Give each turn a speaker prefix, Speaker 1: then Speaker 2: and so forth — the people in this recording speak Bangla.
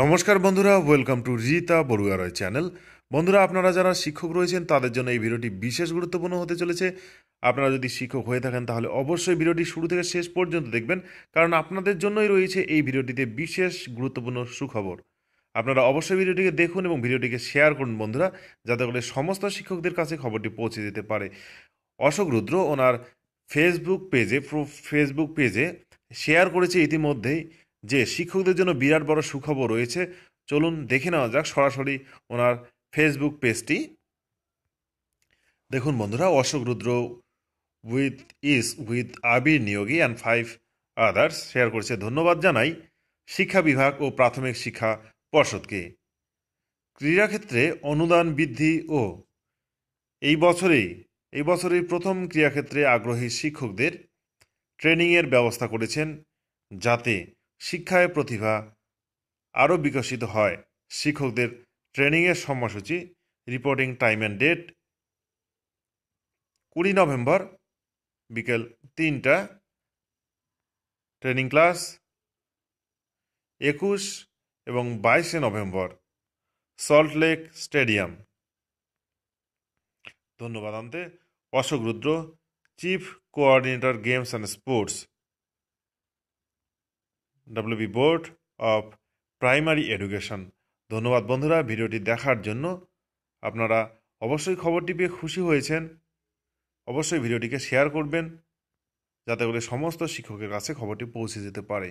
Speaker 1: নমস্কার বন্ধুরা welcome to Rita Barua Roy channel বন্ধুরা আপনারা যারা শিক্ষক রয়েছেন তাদের জন্য এই ভিডিওটি বিশেষ গুরুত্বপূর্ণ হতে চলেছে আপনারা যদি শিক্ষক হয়ে থাকেন তাহলে অবশ্যই ভিডিওটি শুরু থেকে শেষ পর্যন্ত দেখবেন কারণ আপনাদের জন্যই রয়েছে এই ভিডিওটিতে বিশেষ গুরুত্বপূর্ণ সুখবর আপনারা অবশ্যই ভিডিওটিকে দেখুন এবং ভিডিওটিকে শেয়ার করুন বন্ধুরা যাতে করে সমস্ত শিক্ষকদের কাছে খবরটি পৌঁছে যেতে পারে অশোক রুদ্র ওনার ফেসবুক পেজে ফেসবুক পেজে শেয়ার করেছে ইতিমধ্যেই যে শিক্ষকদের জন্য বিরাট বড় সুখবর রয়েছে চলুন দেখে নেওয়া যাক সরাসরি ওনার ফেসবুক পেজটি দেখুন বন্ধুরা অশোক রুদ্র উইথ ইস with Abir Niyogi and five others share করেছে ধন্যবাদ জানাই শিক্ষা বিভাগ ও প্রাথমিক শিক্ষা পর্ষদকে ক্রীড়াক্ষেত্রে অনুদান বৃদ্ধি ও এই বছরেই এই বছরের প্রথম ক্রীড়াক্ষেত্রে আগ্রহী শিক্ষকদের ট্রেনিংয়ের ব্যবস্থা করেছেন যাতে শিক্ষায় প্রতিভা আরও বিকশিত হয় শিক্ষকদের ট্রেনিংয়ের সময়সূচি রিপোর্টিং টাইম অ্যান্ড ডেট কুড়ি নভেম্বর বিকেল তিনটা ট্রেনিং ক্লাস একুশ এবং বাইশে নভেম্বর সল্টলেক স্টেডিয়াম ধন্যবাদ আনতে Ashok Rudra chief coordinator games and sports WB board of primary education ধন্যবাদ বন্ধুরা ভিডিওটি দেখার জন্য আপনারা অবশ্যই খবরটি পেয়ে খুশি হয়েছেন অবশ্যই ভিডিওটিকে শেয়ার করবেন যাতে করে সমস্ত শিক্ষকের কাছে খবরটি পৌঁছে যেতে পারে